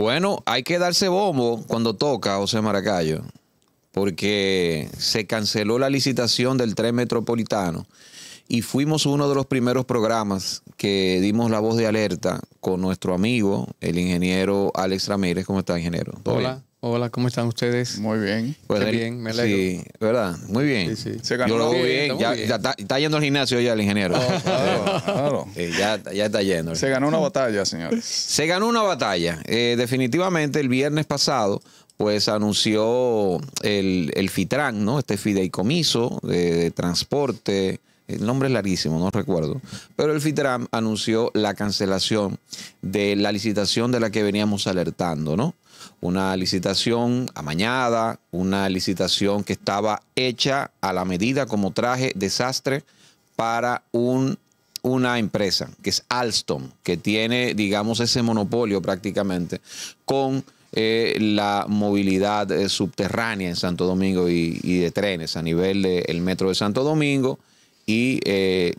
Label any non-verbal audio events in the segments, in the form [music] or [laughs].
Bueno, hay que darse bombo cuando toca José Maracayo, porque se canceló la licitación del tren metropolitano y fuimos uno de los primeros programas que dimos la voz de alerta con nuestro amigo, el ingeniero Alex Ramírez. ¿Cómo está, ingeniero? Hola. Hola, ¿cómo están ustedes? Muy bien. Muy pues, bien, me alegro. Sí, ¿verdad? Muy bien. Se ganó. está, yendo al gimnasio ya el ingeniero. Oh, [laughs] eh, ya, está yendo. Se ganó una batalla, señores. Se ganó una batalla. Eh, definitivamente, el viernes pasado, pues anunció el, FITRAN, ¿no? Este fideicomiso de, de transporte. El nombre es larguísimo, no recuerdo. Pero el FITRAN anunció la cancelación de la licitación de la que veníamos alertando, ¿no? una licitación amañada, una licitación que estaba hecha a la medida como traje desastre para un, una empresa, que es Alstom, que tiene, digamos, ese monopolio prácticamente con... Eh, la movilidad eh, subterránea en Santo Domingo y, de trenes a nivel del metro de Santo Domingo y eh,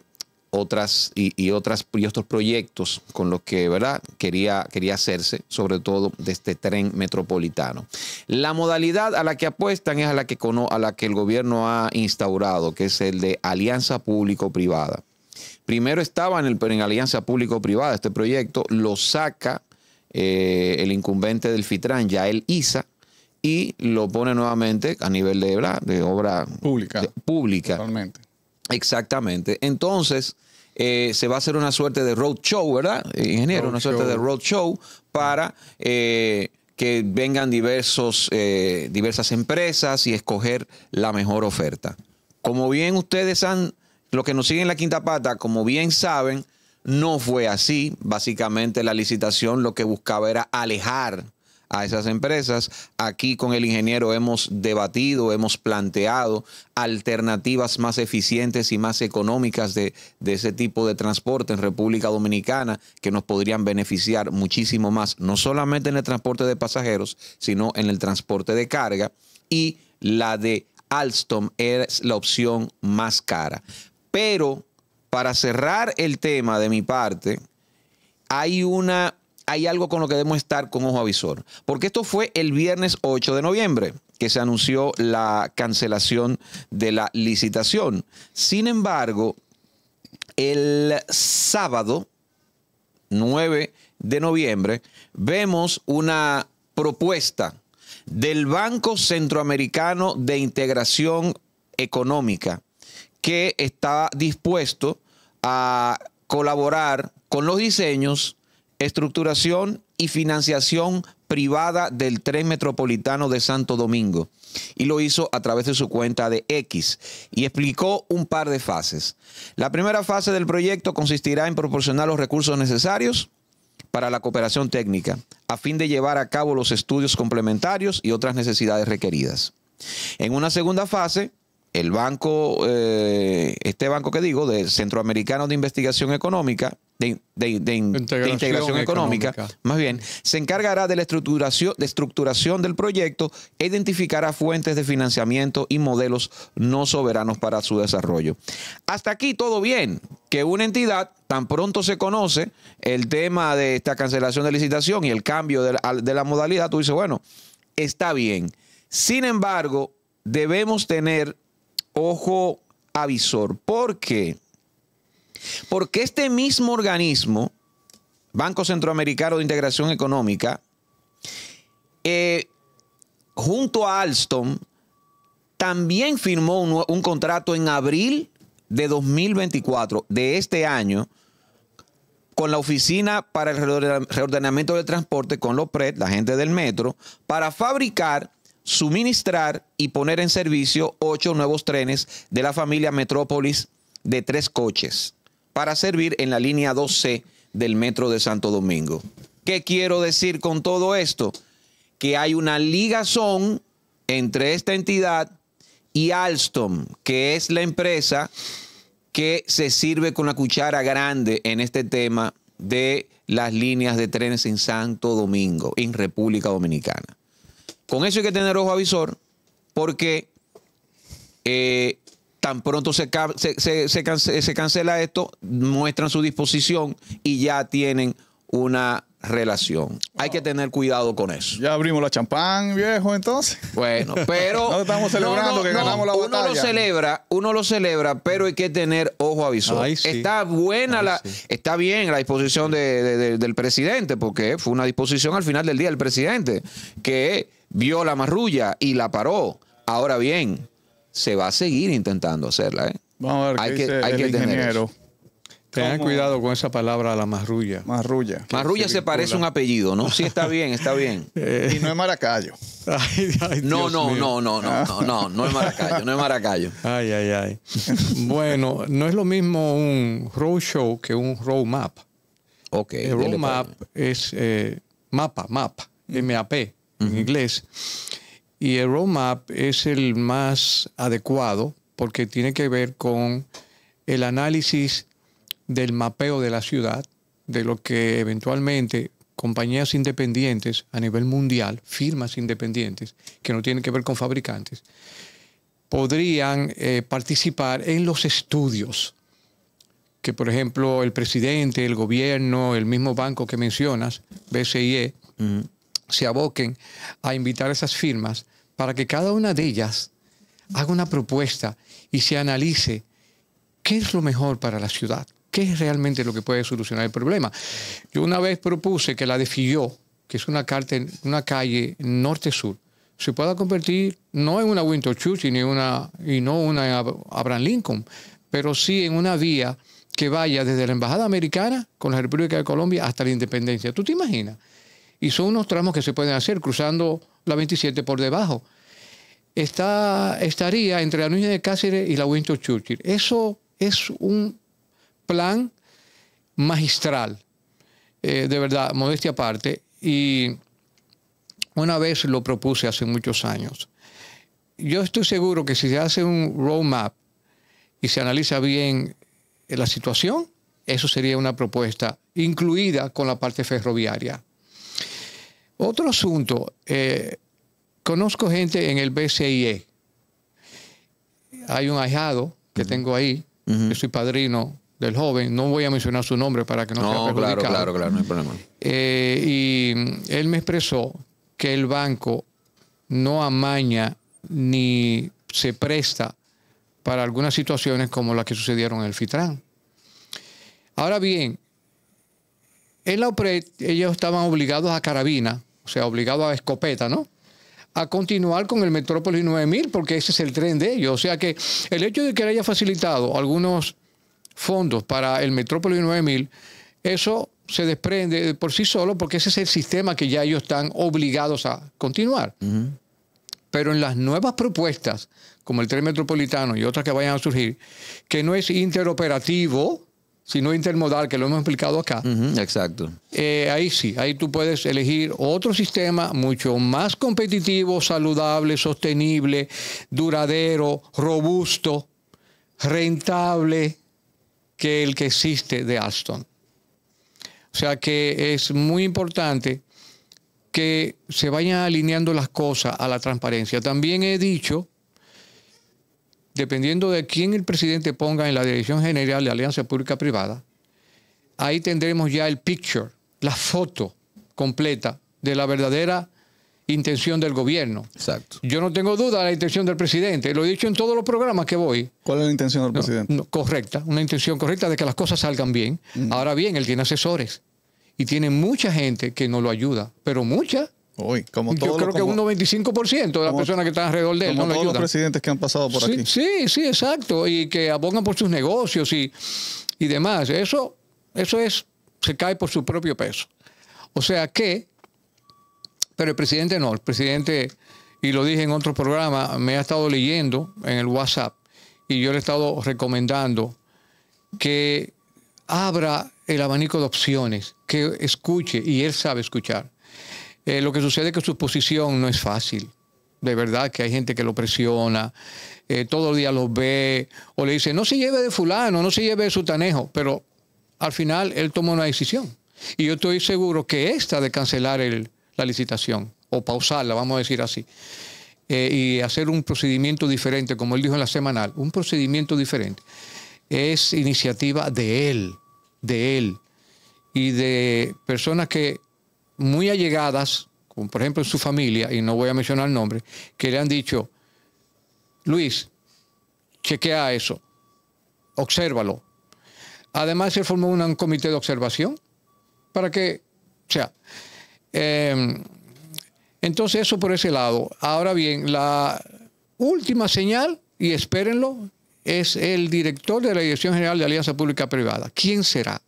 otras y, otras y otros proyectos con los que verdad quería quería hacerse sobre todo de este tren metropolitano la modalidad a la que apuestan es a la que a la que el gobierno ha instaurado que es el de alianza público privada primero estaba en el en alianza público privada este proyecto lo saca eh, el incumbente del Fitran ya el Isa y lo pone nuevamente a nivel de, de obra pública. pública. Totalmente. Exactamente. Entonces, eh, se va a hacer una suerte de road show, ¿verdad, eh, ingeniero? una suerte de road show para eh, que vengan diversos, diversas empresas y escoger la mejor oferta. Como bien ustedes han, los que nos siguen en la quinta pata, como bien saben, no fue así. Básicamente la licitación lo que buscaba era alejar a esas empresas. Aquí con el ingeniero hemos debatido, hemos planteado alternativas más eficientes y más económicas de, ese tipo de transporte en República Dominicana que nos podrían beneficiar muchísimo más, no solamente en el transporte de pasajeros, sino en el transporte de carga y la de Alstom es la opción más cara. Pero para cerrar el tema de mi parte, hay una hay algo con lo que debemos estar con ojo avisor. Porque esto fue el viernes 8 de noviembre que se anunció la cancelación de la licitación. Sin embargo, el sábado 9 de noviembre vemos una propuesta del Banco Centroamericano de Integración Económica que está dispuesto a colaborar con los diseños estructuración y financiación privada del tren metropolitano de Santo Domingo y lo hizo a través de su cuenta de X y explicó un par de fases. La primera fase del proyecto consistirá en proporcionar los recursos necesarios para la cooperación técnica a fin de llevar a cabo los estudios complementarios y otras necesidades requeridas. En una segunda fase, el banco, eh, este banco que digo, de Centroamericano de Investigación Económica, de, integración, económica, más bien, se encargará de la estructuración, de estructuración del proyecto e identificará fuentes de financiamiento y modelos no soberanos para su desarrollo. Hasta aquí todo bien, que una entidad tan pronto se conoce el tema de esta cancelación de licitación y el cambio de la modalidad, tú dices, bueno, está bien. Sin embargo, debemos tener ojo avisor. ¿Por qué? Porque este mismo organismo, Banco Centroamericano de Integración Económica, eh, junto a Alstom, también firmó un, contrato en abril de 2024, de este año, con la Oficina para el Reordenamiento del Transporte, con los PRED, la gente del metro, para fabricar suministrar y poner en servicio ocho nuevos trenes de la familia Metrópolis de tres coches para servir en la línea 12 del Metro de Santo Domingo. ¿Qué quiero decir con todo esto? Que hay una ligazón entre esta entidad y Alstom, que es la empresa que se sirve con la cuchara grande en este tema de las líneas de trenes en Santo Domingo, en República Dominicana. Con eso hay que tener ojo avisor porque eh, tan pronto se, se, se, cancela esto, muestran su disposición y ya tienen una relación. Hay que tener cuidado con eso. Ya abrimos la champán, viejo, entonces. Bueno, pero. [laughs] no estamos celebrando que ganamos la batalla. Uno lo celebra, uno lo celebra, pero hay que tener ojo avisor. Está buena la. Está bien la disposición del presidente, porque fue una disposición al final del día del presidente, que vio la marrulla y la paró. Ahora bien, se va a seguir intentando hacerla. ¿eh? Vamos a ver hay qué que, hay que Tengan cuidado con esa palabra, la marrulla. Marrulla. Marrulla se, parece a un apellido, ¿no? Sí, está bien, está bien. [laughs] Eh. Y no es Maracayo. [laughs] no, no, no, no, no, no, no, no, es Maracayo, no es Maracayo. Ay, ay, ay. [laughs] bueno, no es lo mismo un roadshow que un roadmap map. Ok. El road map es eh, mapa, mapa, MAP. Mm en inglés. Y el roadmap es el más adecuado porque tiene que ver con el análisis del mapeo de la ciudad, de lo que eventualmente compañías independientes a nivel mundial, firmas independientes, que no tienen que ver con fabricantes, podrían eh, participar en los estudios que, por ejemplo, el presidente, el gobierno, el mismo banco que mencionas, BCIE, se aboquen a invitar a esas firmas para que cada una de ellas haga una propuesta y se analice qué es lo mejor para la ciudad, qué es realmente lo que puede solucionar el problema. Yo una vez propuse que la de Filló, que es una, una calle norte-sur, se pueda convertir no en una Winter Church ni una, y no una Abraham Lincoln, pero sí en una vía que vaya desde la Embajada Americana con la República de Colombia hasta la Independencia. ¿Tú te imaginas? Y son unos tramos que se pueden hacer cruzando la 27 por debajo. Está, estaría entre la Núñez de Cáceres y la Winter Churchill. Eso es un plan magistral, eh, de verdad, modestia aparte. Y una vez lo propuse hace muchos años. Yo estoy seguro que si se hace un roadmap y se analiza bien eh, la situación, eso sería una propuesta incluida con la parte ferroviaria. Otro asunto, eh, conozco gente en el BCIE. Hay un ahijado que tengo ahí, yo soy padrino del joven, no voy a mencionar su nombre para que no, sea perjudicado. Claro, claro, claro, no hay problema. Eh, y él me expresó que el banco no amaña ni se presta para algunas situaciones como las que sucedieron en el Fitran. Ahora bien, en la ellos estaban obligados a carabina sea, obligado a escopeta, ¿no? a continuar con el Metrópolis 9000, porque ese es el tren de ellos. O sea que el hecho de que le haya facilitado algunos fondos para el Metrópolis 9000, eso se desprende por sí solo, porque ese es el sistema que ya ellos están obligados a continuar. Pero en las nuevas propuestas, como el tren metropolitano y otras que vayan a surgir, que no es interoperativo, sino intermodal, que lo hemos explicado acá. exacto. Eh, ahí sí, ahí tú puedes elegir otro sistema mucho más competitivo, saludable, sostenible, duradero, robusto, rentable que el que existe de Aston. O sea que es muy importante que se vayan alineando las cosas a la transparencia. También he dicho dependiendo de quién el presidente ponga en la Dirección General de Alianza Pública Privada, ahí tendremos ya el picture, la foto completa de la verdadera intención del gobierno. Exacto. Yo no tengo duda de la intención del presidente. Lo he dicho en todos los programas que voy. ¿Cuál es la intención del presidente? correcta, una intención correcta de que las cosas salgan bien. Ahora bien, él tiene asesores y tiene mucha gente que no lo ayuda, pero mucha. Yo creo que un 95% de las personas que están alrededor de él no todos los presidentes que han pasado por aquí. Sí, sí, exacto. Y que abogan por sus negocios y, y demás. Eso, eso es, se cae por su propio peso. O sea que, pero el presidente no, el presidente, y lo dije en otro programa, me ha estado leyendo en el WhatsApp y yo le he estado recomendando que abra el abanico de opciones, que escuche, y él sabe escuchar, eh, lo que sucede es que su posición no es fácil. De verdad que hay gente que lo presiona, eh, todo el día lo ve, o le dice, no se lleve de fulano, no se lleve de tanejo, pero al final él toma una decisión. Y yo estoy seguro que esta de cancelar la licitación, o pausarla, vamos a decir así, eh, y hacer un procedimiento diferente, como él dijo en la semanal, un procedimiento diferente, es iniciativa de él, de él, y de personas que muy allegadas, como por ejemplo en su familia, y no voy a mencionar el nombre, que le han dicho, Luis, chequea eso, obsérvalo. Además se formó un comité de observación para que, o sea, em, entonces eso por ese lado. Ahora bien, la última señal, y espérenlo, es el director de la Dirección General de Alianza Pública Privada. ¿Quién será?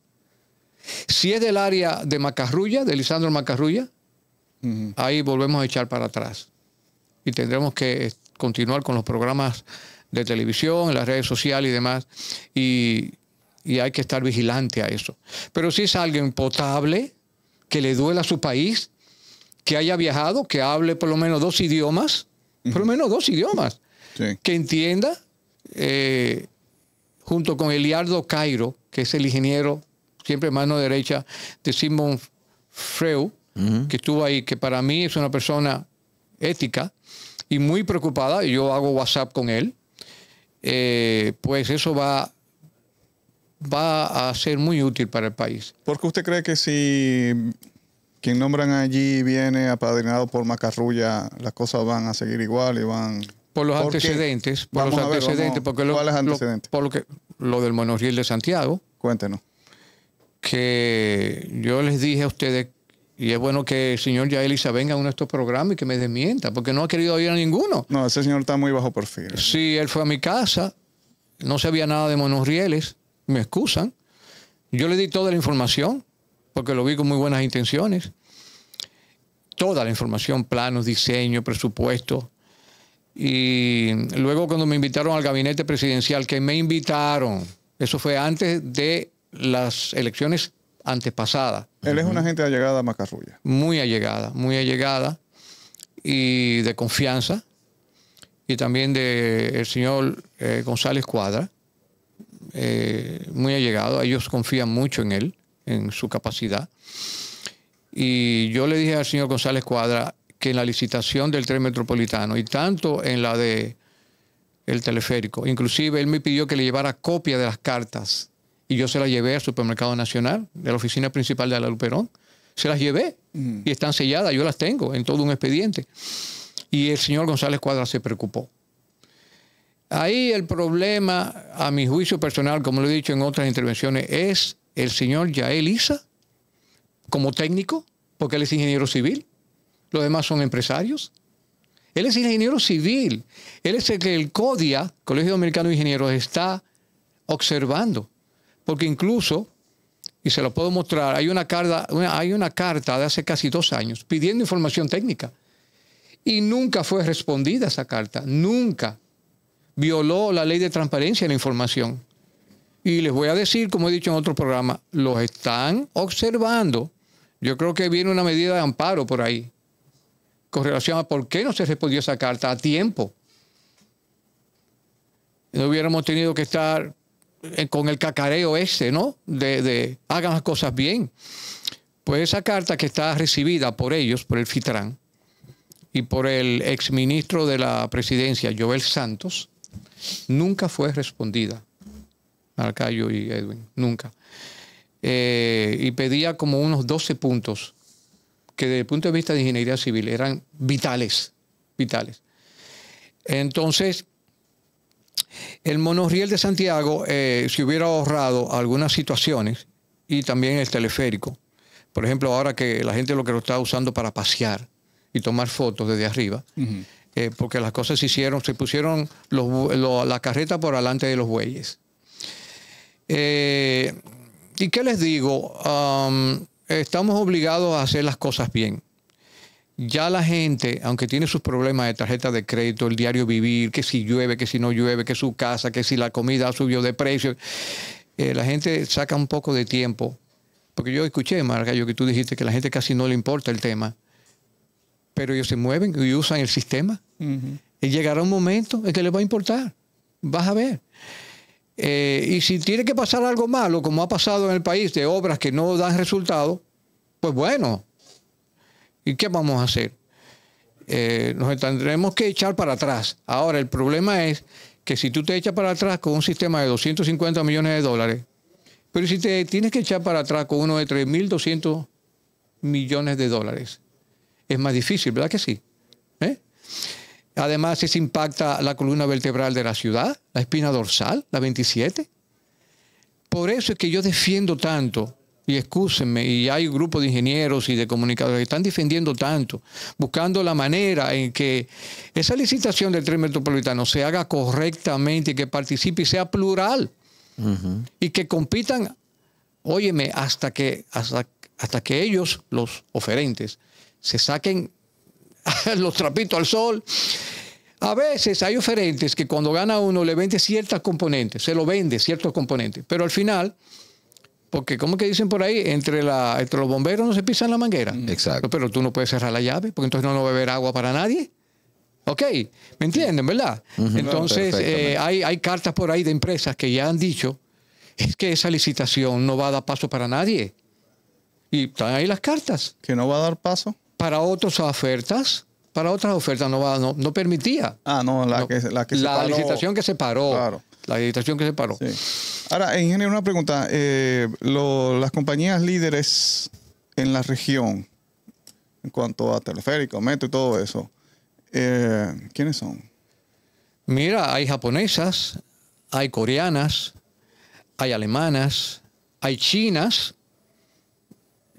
Si es del área de Macarrulla, de Lisandro Macarrulla, ahí volvemos a echar para atrás. Y tendremos que eh, continuar con los programas de televisión, en las redes sociales y demás. Y, hay que estar vigilante a eso. Pero si es alguien potable, que le duela a su país, que haya viajado, que hable por lo menos dos idiomas, por lo menos dos idiomas, que entienda, eh, junto con Eliardo Cairo, que es el ingeniero siempre mano derecha de Simón Freu, que estuvo ahí, que para mí es una persona ética y muy preocupada, y yo hago WhatsApp con él, eh, pues eso va, va a ser muy útil para el país. ¿Por qué usted cree que si quien nombran allí viene apadrinado por Macarrulla, las cosas van a seguir igual y van... Por los antecedentes, por los antecedentes, porque antecedentes? por lo que, lo del monorriel de Santiago. Cuéntenos que yo les dije a ustedes, y es bueno que el señor Yaelisa venga a uno de estos programas y que me desmienta, porque no ha querido oír a ninguno. No, ese señor está muy bajo perfil. ¿eh? Sí, él fue a mi casa, no sabía nada de Monorieles, me excusan. Yo le di toda la información, porque lo vi con muy buenas intenciones. Toda la información, planos, diseño, presupuesto. Y luego cuando me invitaron al gabinete presidencial, que me invitaron, eso fue antes de las elecciones antepasadas. Él es una gente allegada a Macarrulla. Muy allegada, muy allegada y de confianza. Y también del el señor eh, González Cuadra, eh, muy allegado. Ellos confían mucho en él, en su capacidad. Y yo le dije al señor González Cuadra que en la licitación del tren metropolitano y tanto en la de el teleférico, inclusive él me pidió que le llevara copia de las cartas y yo se las llevé al Supermercado Nacional, de la oficina principal de la Luperón. Se las llevé mm. y están selladas, yo las tengo en todo un expediente. Y el señor González Cuadra se preocupó. Ahí el problema, a mi juicio personal, como lo he dicho en otras intervenciones, es el señor Yael Isa como técnico, porque él es ingeniero civil, los demás son empresarios. Él es ingeniero civil, él es el que el CODIA, Colegio Dominicano de Ingenieros, está observando porque incluso, y se lo puedo mostrar, hay una carta, hay una carta de hace casi dos años pidiendo información técnica. Y nunca fue respondida esa carta, nunca. Violó la ley de transparencia de la información. Y les voy a decir, como he dicho en otro programa, los están observando. Yo creo que viene una medida de amparo por ahí, con relación a por qué no se respondió esa carta a tiempo. No hubiéramos tenido que estar eh, con el cacareo ese, ¿no? De, hagan las cosas bien. Pues esa carta que está recibida por ellos, por el FITRAN, y por el exministro de la presidencia, Joel Santos, nunca fue respondida. Marcayo y Edwin, nunca. Eh, y pedía como unos 12 puntos que desde el punto de vista de ingeniería civil eran vitales, vitales. Entonces, el monorriel de Santiago eh, se hubiera ahorrado algunas situaciones y también el teleférico. Por ejemplo, ahora que la gente lo que lo está usando para pasear y tomar fotos desde arriba, eh, porque las cosas se hicieron, se pusieron la carreta por delante de los bueyes. Eh, ¿Y qué les digo? estamos obligados a hacer las cosas bien ya la gente, aunque tiene sus problemas de tarjeta de crédito, el diario vivir, que si llueve, que si no llueve, que su casa, que si la comida subió de precio, eh, la gente saca un poco de tiempo. Porque yo escuché, yo que tú dijiste que a la gente casi no le importa el tema. Pero ellos se mueven y usan el sistema. Y llegará un momento en que les va a importar. Vas a ver. Eh, y si tiene que pasar algo malo, como ha pasado en el país, de obras que no dan resultado, pues bueno, ¿Y qué vamos a hacer? Eh, nos tendremos que echar para atrás. Ahora, el problema es que si tú te echas para atrás con un sistema de 250 millones de dólares, pero si te tienes que echar para atrás con uno de 3.200 millones de dólares, es más difícil, ¿verdad que sí? ¿Eh? Además, eso impacta la columna vertebral de la ciudad, la espina dorsal, la 27. Por eso es que yo defiendo tanto y excúsenme, y hay grupos de ingenieros y de comunicadores que están defendiendo tanto, buscando la manera en que esa licitación del tren metropolitano se haga correctamente y que participe y sea plural. Y que compitan, óyeme, hasta que, hasta, hasta que ellos, los oferentes, se saquen [laughs] los trapitos al sol. A veces hay oferentes que cuando gana uno le vende ciertas componentes, se lo vende ciertos componentes, pero al final porque, ¿cómo que dicen por ahí? Entre, los bomberos no se pisan la manguera. Mm. Exacto. Pero tú no puedes cerrar la llave, porque entonces no va a beber agua para nadie. Ok, ¿me entienden, verdad? Entonces, eh, hay, cartas por ahí de empresas que ya han dicho, es que esa licitación no va a dar paso para nadie. Y están ahí las cartas. ¿Que no va a dar paso? Para otras ofertas para otras ofertas no, va, no, permitía. Ah, no, la que, la, la licitación que se paró. Claro la editación que se paró. Ahora, Ahora, ingeniero, una pregunta. Eh, las compañías líderes en la región, en cuanto a teleférico, metro y todo eso, eh, ¿quiénes son? Mira, hay japonesas, hay coreanas, hay alemanas, hay chinas.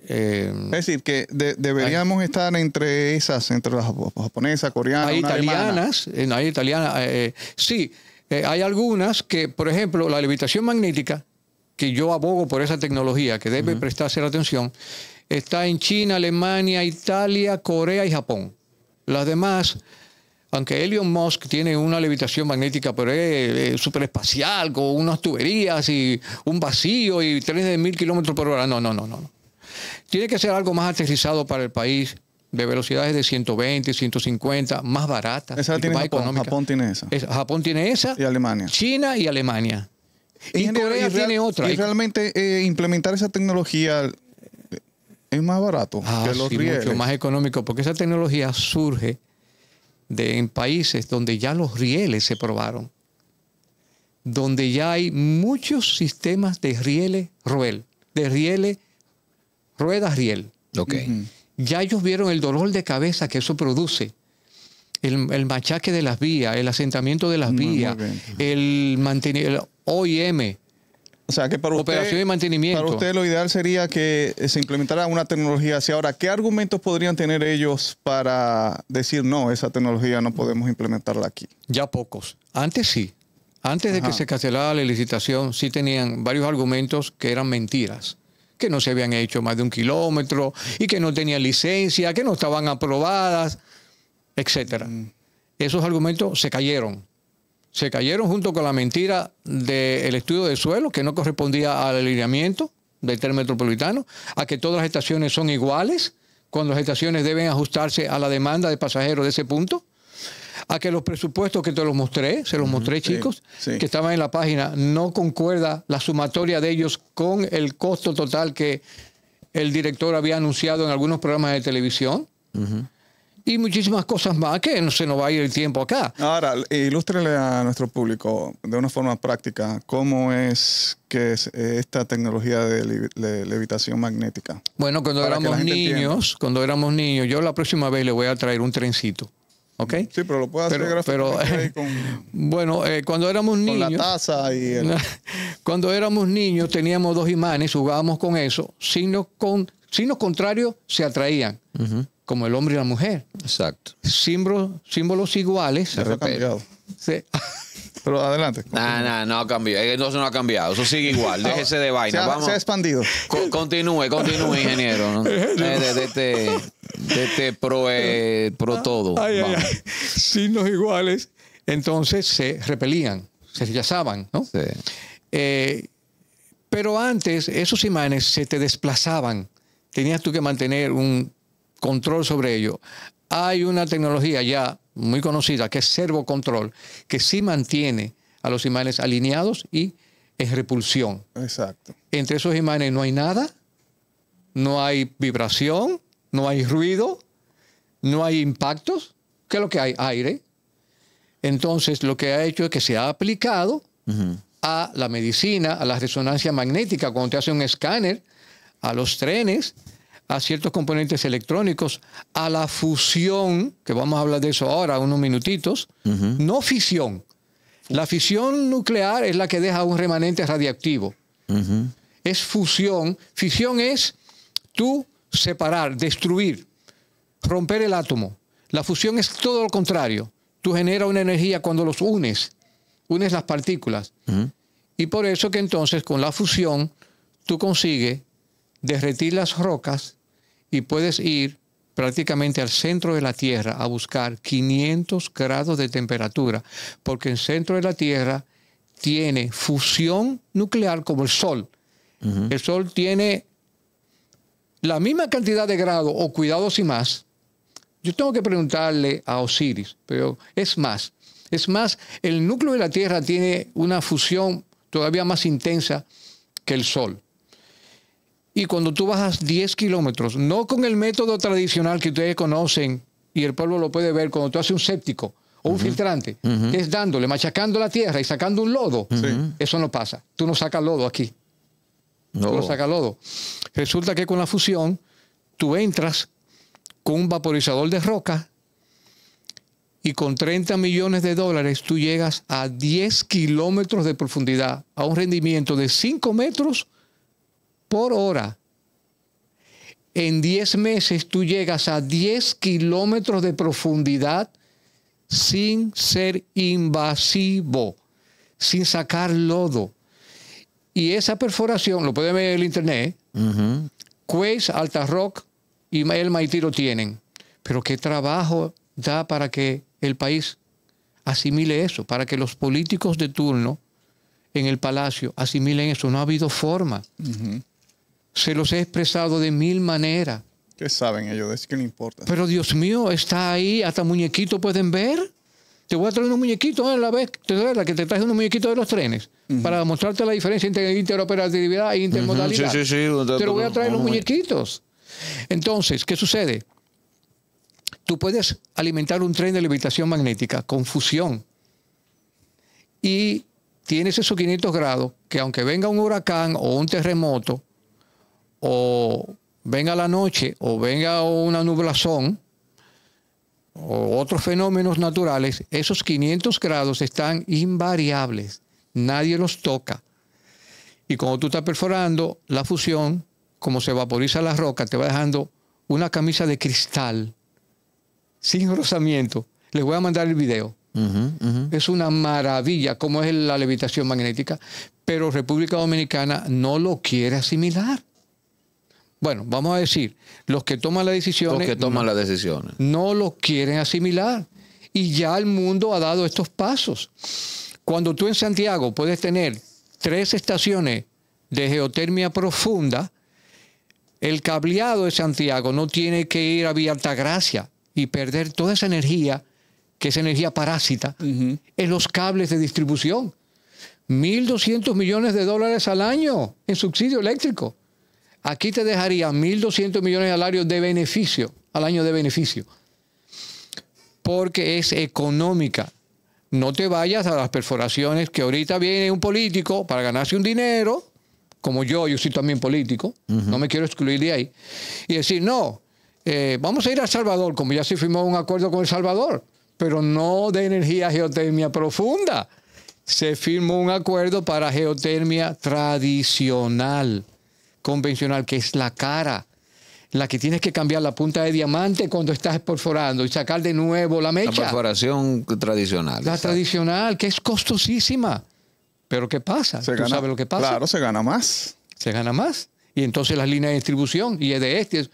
Eh, es decir, que deberíamos estar entre esas, entre las japonesas, coreanas. Hay italianas, hay italianas. sí, eh, hay algunas que, por ejemplo, la levitación magnética, que yo abogo por esa tecnología, que debe prestarse la atención, está en China, Alemania, Italia, Corea y Japón. Las demás, aunque Elon Musk tiene una levitación magnética, pero es, superespacial, con unas tuberías y un vacío y trenes de mil kilómetros por hora. No, no, no, no. Tiene que ser algo más aterrizado para el país, de velocidades de 120, 150, más barata. Esa tiene Japón. Económica. Japón tiene esa. Japón tiene esa. Y Alemania. China y Alemania. Y, Corea tiene otra. Y realmente eh, implementar esa tecnología eh, es más barato ah, que los mucho más económico, porque esa tecnología surge de, en países donde ya los rieles se probaron, donde ya hay muchos sistemas de rieles, ruel, de rieles, ruedas riel. Okay. Ya ellos vieron el dolor de cabeza que eso produce. El, machaque de las vías, el asentamiento de las mm, vías, el, el OIM, o sea, que para Operación y mantenimiento. Para usted lo ideal sería que se implementara una tecnología hacia ahora. ¿Qué argumentos podrían tener ellos para decir no, esa tecnología no podemos implementarla aquí? Ya pocos. Antes sí. Antes de que se cancelara la licitación, sí tenían varios argumentos que eran mentiras que no se habían hecho más de un kilómetro y que no tenían licencia, que no estaban aprobadas, etc. Mm. Esos argumentos se cayeron. Se cayeron junto con la mentira del estudio de suelo, que no correspondía al alineamiento del tren metropolitano, a que todas las estaciones son iguales, cuando las estaciones deben ajustarse a la demanda de pasajeros de ese punto a que los presupuestos que te los mostré, se los mostré chicos, que estaban en la página, no concuerda la sumatoria de ellos con el costo total que el director había anunciado en algunos programas de televisión. Y muchísimas cosas más que no se nos va a ir el tiempo acá. Ahora, ilústrele a nuestro público de una forma práctica cómo es que esta tecnología de levitación magnética. Bueno, cuando éramos niños, cuando éramos niños, yo la próxima vez le voy a traer un trencito. Sí, pero lo puedo hacer pero, [laughs] Bueno, eh, cuando éramos niños. Con la taza y [laughs] Cuando éramos niños teníamos dos imanes, jugábamos con eso. Signos, con, contrarios se atraían, como el hombre y la mujer. Exacto. Símbolos, símbolos iguales. Se, ha [laughs] Pero adelante. No, no ha cambiado. Eh, eso no ha cambiado. Eso sigue igual. [laughs] Déjese de vaina. Se ha, Se ha expandido. continúe, continúe, ingeniero. ¿no? [laughs] Eh, este, de, este pro, eh, ah, todo. Signos iguales. Entonces se repelían, se rechazaban, ¿no? pero antes esos imanes se te desplazaban. Tenías tú que mantener un control sobre ello. Hay una tecnología ya muy conocida, que es servo control, que sí mantiene a los imanes alineados y en repulsión. Exacto. Entre esos imanes no hay nada, no hay vibración, no hay ruido, no hay impactos. ¿Qué es lo que hay? Aire. Entonces, lo que ha hecho es que se ha aplicado a la medicina, a la resonancia magnética, cuando te hace un escáner, a los trenes, a ciertos componentes electrónicos, a la fusión, que vamos a hablar de eso ahora, unos minutitos, no fisión. La fisión nuclear es la que deja un remanente radiactivo. Es fusión. Fisión es tú separar, destruir, romper el átomo. La fusión es todo lo contrario. Tú generas una energía cuando los unes, unes las partículas. Y por eso que entonces con la fusión tú consigues derretir las rocas y puedes ir prácticamente al centro de la Tierra a buscar 500 grados de temperatura, porque el centro de la Tierra tiene fusión nuclear como el Sol. El Sol tiene la misma cantidad de grados o cuidados y más. Yo tengo que preguntarle a Osiris, pero es más. Es más, el núcleo de la Tierra tiene una fusión todavía más intensa que el Sol. Y cuando tú bajas 10 kilómetros, no con el método tradicional que ustedes conocen y el pueblo lo puede ver, cuando tú haces un séptico o un filtrante, que es dándole, machacando la tierra y sacando un lodo, eso no pasa. Tú no sacas lodo aquí. No. Tú no sacas lodo. Resulta que con la fusión, tú entras con un vaporizador de roca y con 30 millones de dólares tú llegas a 10 kilómetros de profundidad, a un rendimiento de 5 metros por hora. En 10 meses tú llegas a 10 kilómetros de profundidad sin ser invasivo, sin sacar lodo. Y esa perforación, lo pueden ver en el internet, uh Alta Rock y el Maití lo tienen. Pero qué trabajo da para que el país asimile eso, para que los políticos de turno en el palacio asimilen eso. No ha habido forma. Se los he expresado de mil maneras. ¿Qué saben ellos? Es que no importa. Pero Dios mío, está ahí, hasta muñequito pueden ver. Te voy a traer unos muñequitos a eh, la vez, la que te traje unos muñequitos de los trenes, para mostrarte la diferencia entre interoperatividad e intermodalidad. sí, sí, sí. Te voy a traer los muñequitos. Entonces, ¿qué sucede? Tú puedes alimentar un tren de levitación magnética con fusión. Y tienes esos 500 grados que aunque venga un huracán o un terremoto, o venga la noche o venga una nublazón o otros fenómenos naturales, esos 500 grados están invariables, nadie los toca. Y cuando tú estás perforando, la fusión, como se vaporiza la roca, te va dejando una camisa de cristal, sin rozamiento. Les voy a mandar el video. Es una maravilla como es la levitación magnética, pero República Dominicana no lo quiere asimilar bueno, vamos a decir, los que toman las decisiones. no, las lo quieren asimilar. Y ya el mundo ha dado estos pasos. Cuando tú en Santiago puedes tener tres estaciones de geotermia profunda, el cableado de Santiago no tiene que ir a Vía Altagracia y perder toda esa energía, que es energía parásita, en los cables de distribución. 1.200 millones de dólares al año en subsidio eléctrico. Aquí te dejaría 1.200 millones de salarios de beneficio, al año de beneficio, porque es económica. No te vayas a las perforaciones que ahorita viene un político para ganarse un dinero, como yo, yo soy también político, no me quiero excluir de ahí, y decir, no, eh, vamos a ir a Salvador, como ya se firmó un acuerdo con El Salvador, pero no de energía geotermia profunda. Se firmó un acuerdo para geotermia tradicional convencional, que es la cara, la que tienes que cambiar la punta de diamante cuando estás perforando y sacar de nuevo la mecha. La perforación tradicional. La tradicional, que es costosísima. Pero ¿qué pasa? sabes lo que pasa? Claro, se gana más. Se gana más. Y entonces las líneas de distribución y es de este.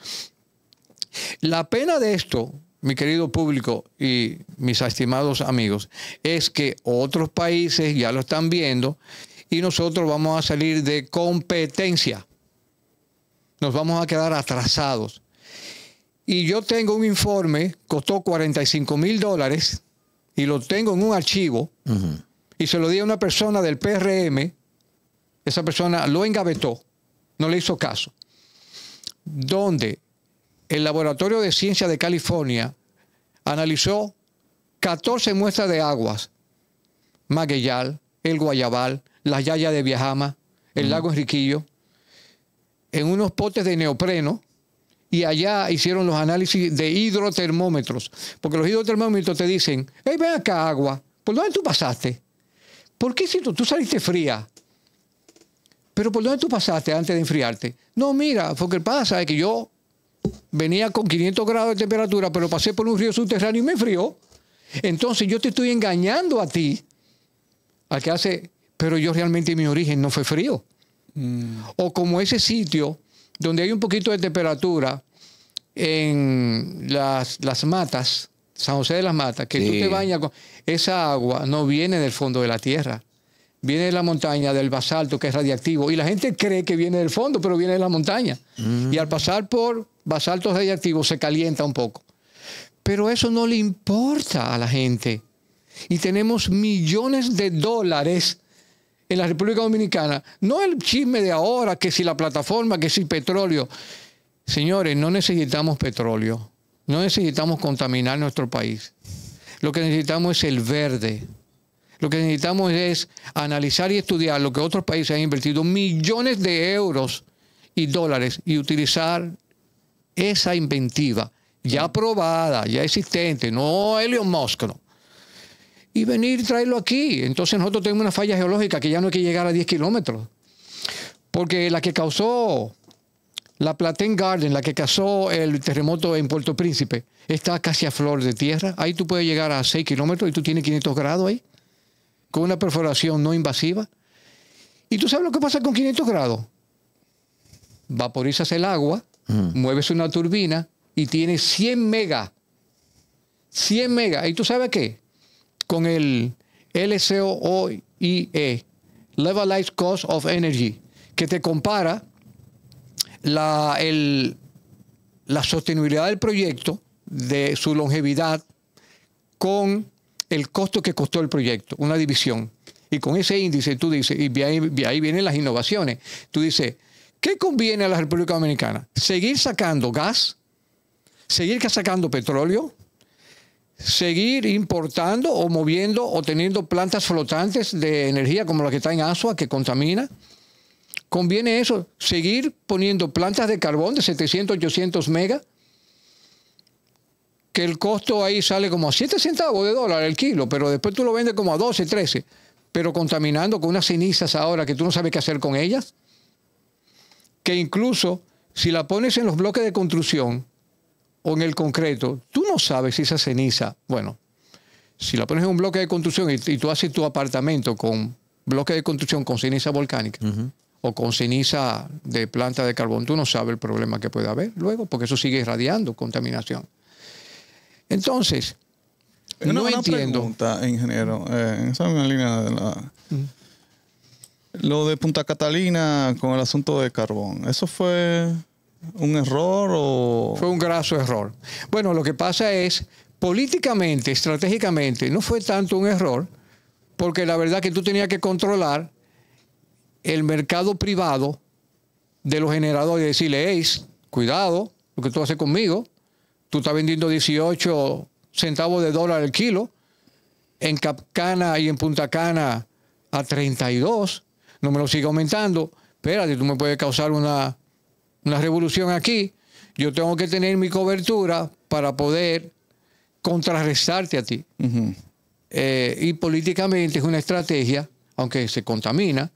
La pena de esto, mi querido público y mis estimados amigos, es que otros países ya lo están viendo y nosotros vamos a salir de competencia nos vamos a quedar atrasados. Y yo tengo un informe, costó 45 mil dólares, y lo tengo en un archivo, y se lo di a una persona del PRM, esa persona lo engavetó, no le hizo caso, donde el Laboratorio de Ciencia de California analizó 14 muestras de aguas, Magueyal, el Guayabal, la Yaya de Viajama, el lago Enriquillo, en unos potes de neopreno y allá hicieron los análisis de hidrotermómetros, porque los hidrotermómetros te dicen, hey, ven acá agua, ¿por dónde tú pasaste? ¿Por qué si tú, saliste fría? ¿Pero por dónde tú pasaste antes de enfriarte? No, mira, porque pasa es que yo venía con 500 grados de temperatura, pero pasé por un río subterráneo y me enfrió. Entonces yo te estoy engañando a ti, al que hace, pero yo realmente mi origen no fue frío. O como ese sitio donde hay un poquito de temperatura en las, matas, San José de las Matas, que tú te bañas con... Esa agua no viene del fondo de la tierra viene de la montaña, del basalto, que es radiactivo. Y la gente cree que viene del fondo, pero viene de la montaña. Mm. Y al pasar por basaltos radiactivos se calienta un poco. Pero eso no le importa a la gente. Y tenemos millones de dólares en la República Dominicana, no el chisme de ahora, que si la plataforma, que si petróleo. Señores, no necesitamos petróleo, no necesitamos contaminar nuestro país. Lo que necesitamos es el verde. Lo que necesitamos es analizar y estudiar lo que otros países han invertido millones de euros y dólares y utilizar esa inventiva ya mm. probada, ya existente, no Elon Musk, no y venir y traerlo aquí. Entonces nosotros tenemos una falla geológica que ya no hay que llegar a 10 kilómetros. Porque la que causó la Platén Garden, la que causó el terremoto en Puerto Príncipe, está casi a flor de tierra. Ahí tú puedes llegar a 6 kilómetros y tú tienes 500 grados ahí, con una perforación no invasiva. ¿Y tú sabes lo que pasa con 500 grados? Vaporizas el agua, mm. mueves una turbina y tienes 100 megas. 100 megas. ¿Y tú sabes qué? con el LCOIE, Levelized Cost of Energy, que te compara la, la sostenibilidad del proyecto, de su longevidad, con el costo que costó el proyecto, una división. Y con ese índice tú dices, y ahí, ahí vienen las innovaciones, tú dices, ¿qué conviene a la República Dominicana? ¿Seguir sacando gas? ¿Seguir sacando petróleo? seguir importando o moviendo o teniendo plantas flotantes de energía como la que está en Asua, que contamina. Conviene eso, seguir poniendo plantas de carbón de 700, 800 megas, que el costo ahí sale como a 7 centavos de dólar el kilo, pero después tú lo vendes como a 12, 13, pero contaminando con unas cenizas ahora que tú no sabes qué hacer con ellas, que incluso si la pones en los bloques de construcción, o en el concreto, tú no sabes si esa ceniza, bueno, si la pones en un bloque de construcción y, tú haces tu apartamento con bloque de construcción con ceniza volcánica o con ceniza de planta de carbón, tú no sabes el problema que puede haber luego, porque eso sigue irradiando contaminación. Entonces, no entiendo. pregunta, ingeniero, en eh, línea de la. Lo de Punta Catalina con el asunto de carbón, ¿eso fue ¿Un error o...? Fue un graso error. Bueno, lo que pasa es, políticamente, estratégicamente, no fue tanto un error, porque la verdad que tú tenías que controlar el mercado privado de los generadores y decirle, hey, cuidado, lo que tú haces conmigo, tú estás vendiendo 18 centavos de dólar el kilo, en Capcana y en Punta Cana a 32, no me lo siga aumentando, espérate, tú me puedes causar una una revolución aquí, yo tengo que tener mi cobertura para poder contrarrestarte a ti. Eh, y políticamente es una estrategia, aunque se contamina,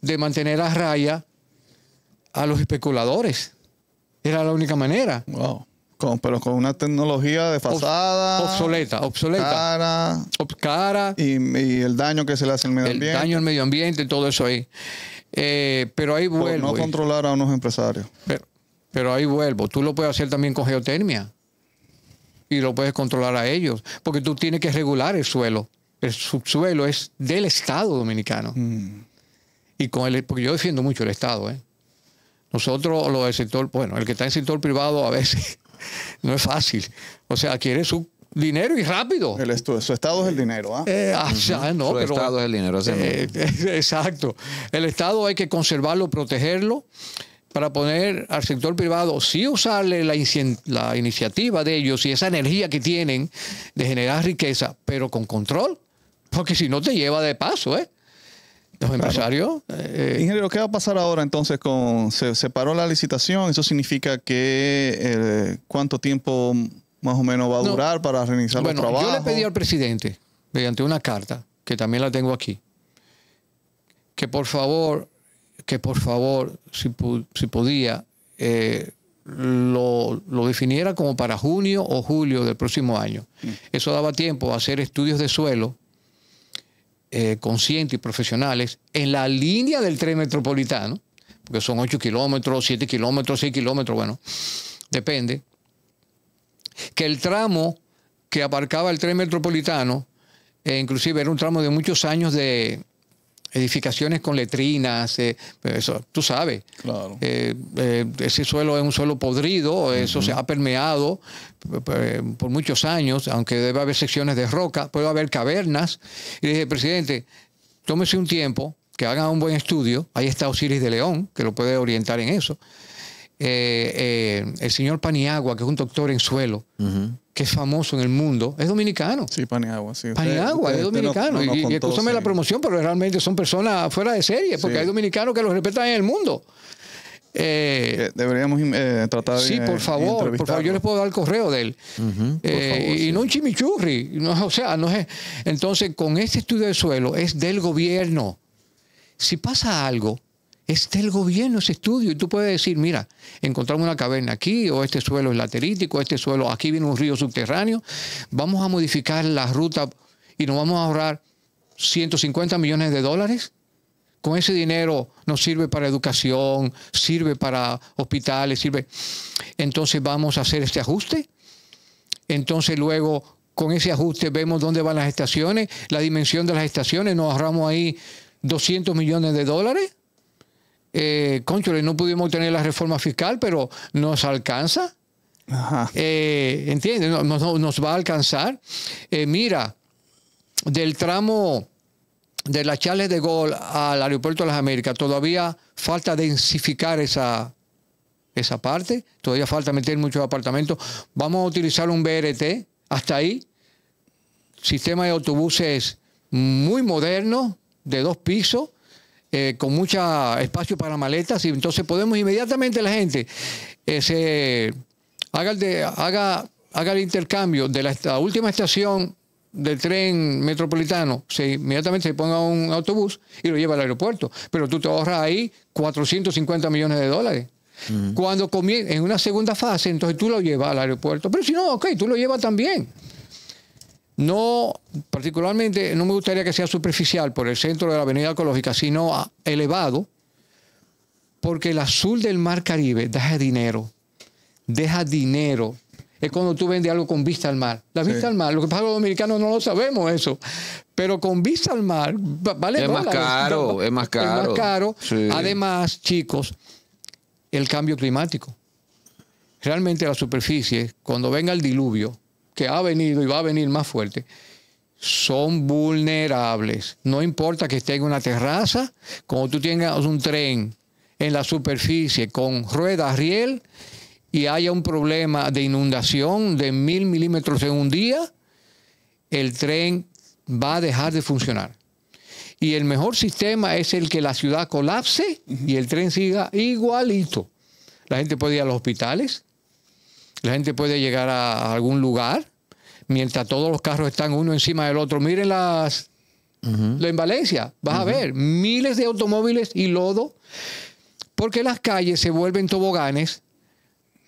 de mantener a raya a los especuladores. Era la única manera. pero con una tecnología desfasada. obsoleta, obsoleta. Cara. y, y, el daño que se le hace al medio ambiente. El daño al medio ambiente, todo eso ahí. Eh, pero ahí vuelvo. no controlar a unos empresarios. Pero, ahí vuelvo. Tú lo puedes hacer también con geotermia. Y lo puedes controlar a ellos. Porque tú tienes que regular el suelo. El subsuelo es del Estado dominicano. Mm. Y con el, porque yo defiendo mucho el Estado. ¿eh? Nosotros, lo del sector, bueno, el que está en el sector privado a veces [laughs] no es fácil. O sea, quiere su Dinero y rápido. El su estado es el dinero. ¿ah? ¿eh? Ah, su estado es el dinero. Eh, [laughs] exacto. El estado hay que conservarlo, protegerlo, para poner al sector privado, sí usarle la, iniciativa de ellos y esa energía que tienen de generar riqueza, pero con control, porque si no te lleva de paso, ¿eh? Los empresarios. Eh, eh. Ingeniero, ¿qué va a pasar ahora entonces con. Se, paró la licitación, eso significa que. ¿Cuánto tiempo más o menos va a durar para reiniciar los trabajos? Yo le pedí al presidente, mediante una carta, que también la tengo aquí, que por favor, que por favor, si, si podía, eh, lo, definiera como para junio o julio del próximo año. Mm. Eso daba tiempo a hacer estudios de suelo eh, conscientes y profesionales en la línea del tren metropolitano, porque son 8 kilómetros, 7 kilómetros, 6 kilómetros, bueno, depende que el tramo que aparcaba el tren metropolitano, eh, inclusive era un tramo de muchos años de edificaciones con letrinas, eh, eso, tú sabes. Eh, ese suelo es un suelo podrido, eso se ha permeado por muchos años, aunque debe haber secciones de roca, puede haber cavernas. Y le dije, presidente, tómese un tiempo, que haga un buen estudio. Ahí está Osiris de León, que lo puede orientar en eso. Eh, eh, el señor Paniagua, que es un doctor en suelo, que es famoso en el mundo, es dominicano. Sí, Paniagua, sí. Paniagua es dominicano. y, escúchame la promoción, pero realmente son personas fuera de serie, porque hay dominicanos que los respetan en el mundo. Eh, deberíamos tratar de. Sí, por favor, por favor, yo les puedo dar el correo de él. y no un chimichurri. No, o sea, no es. Entonces, con este estudio de suelo es del gobierno. Si pasa algo, está el gobierno, ese estudio, y tú puedes decir, mira, encontramos una caverna aquí, o este suelo es laterítico, este suelo, aquí viene un río subterráneo, vamos a modificar la ruta y nos vamos a ahorrar 150 millones de dólares. Con ese dinero nos sirve para educación, sirve para hospitales, sirve. Entonces vamos a hacer este ajuste. Entonces luego con ese ajuste vemos dónde van las estaciones, la dimensión de las estaciones, nos ahorramos ahí 200 millones de dólares eh, no pudimos tener la reforma fiscal, pero nos alcanza. Eh, ¿Entiendes? Nos, va a alcanzar. Eh, mira, del tramo de la Charles de gol al Aeropuerto de las Américas, todavía falta densificar esa, esa parte, todavía falta meter muchos apartamentos. Vamos a utilizar un BRT hasta ahí, sistema de autobuses muy moderno, de dos pisos, eh, con mucho espacio para maletas y entonces podemos inmediatamente la gente eh, haga el, de, haga, haga el intercambio de la, última estación del tren metropolitano, se, inmediatamente se ponga un autobús y lo lleva al aeropuerto, pero tú te ahorras ahí 450 millones de dólares. Cuando comienza en una segunda fase, entonces tú lo llevas al aeropuerto. Pero si no, ok, tú lo llevas también. No, particularmente no me gustaría que sea superficial por el centro de la avenida ecológica, sino elevado, porque el azul del mar Caribe deja dinero, deja dinero. Es cuando tú vendes algo con vista al mar. La vista al mar, lo que pasa los dominicanos no lo sabemos eso, pero con vista al mar vale es más caro, es más caro. Es más caro. Además, chicos, el cambio climático. Realmente la superficie, cuando venga el diluvio, que ha venido y va a venir más fuerte, son vulnerables. No importa que esté en una terraza, como tú tengas un tren en la superficie con ruedas riel y haya un problema de inundación de mil milímetros en un día, el tren va a dejar de funcionar. Y el mejor sistema es el que la ciudad colapse y el tren siga igualito. La gente puede ir a los hospitales, la gente puede llegar a algún lugar mientras todos los carros están uno encima del otro. Miren las en Valencia, vas a ver miles de automóviles y lodo, porque las calles se vuelven toboganes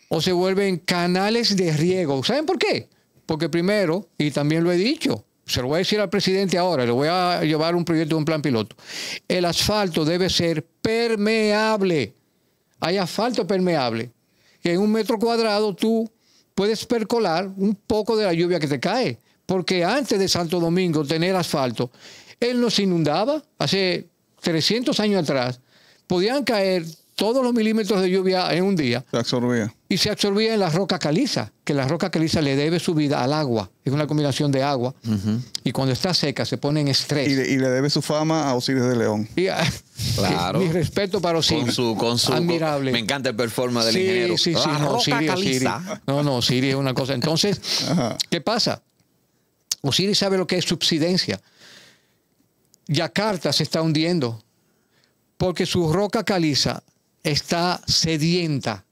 o se vuelven canales de riego. ¿Saben por qué? Porque primero, y también lo he dicho, se lo voy a decir al presidente ahora, le voy a llevar un proyecto de un plan piloto. El asfalto debe ser permeable. Hay asfalto permeable que en un metro cuadrado tú puedes percolar un poco de la lluvia que te cae. Porque antes de Santo Domingo tener asfalto, él nos inundaba hace 300 años atrás. Podían caer todos los milímetros de lluvia en un día. Se absorbía. Y se absorbía en la roca caliza, que la roca caliza le debe su vida al agua. Es una combinación de agua. Y cuando está seca se pone en estrés. Y le, debe su fama a Osiris de León. [laughs] Claro. Mi respeto para Osiris. su, Admirable. me encanta el performance del ingeniero. Sí, sí, ah, no, no, no, es una cosa. Entonces, ¿qué pasa? Osiris sabe lo que es subsidencia. Yakarta se está hundiendo porque su roca caliza está sedienta.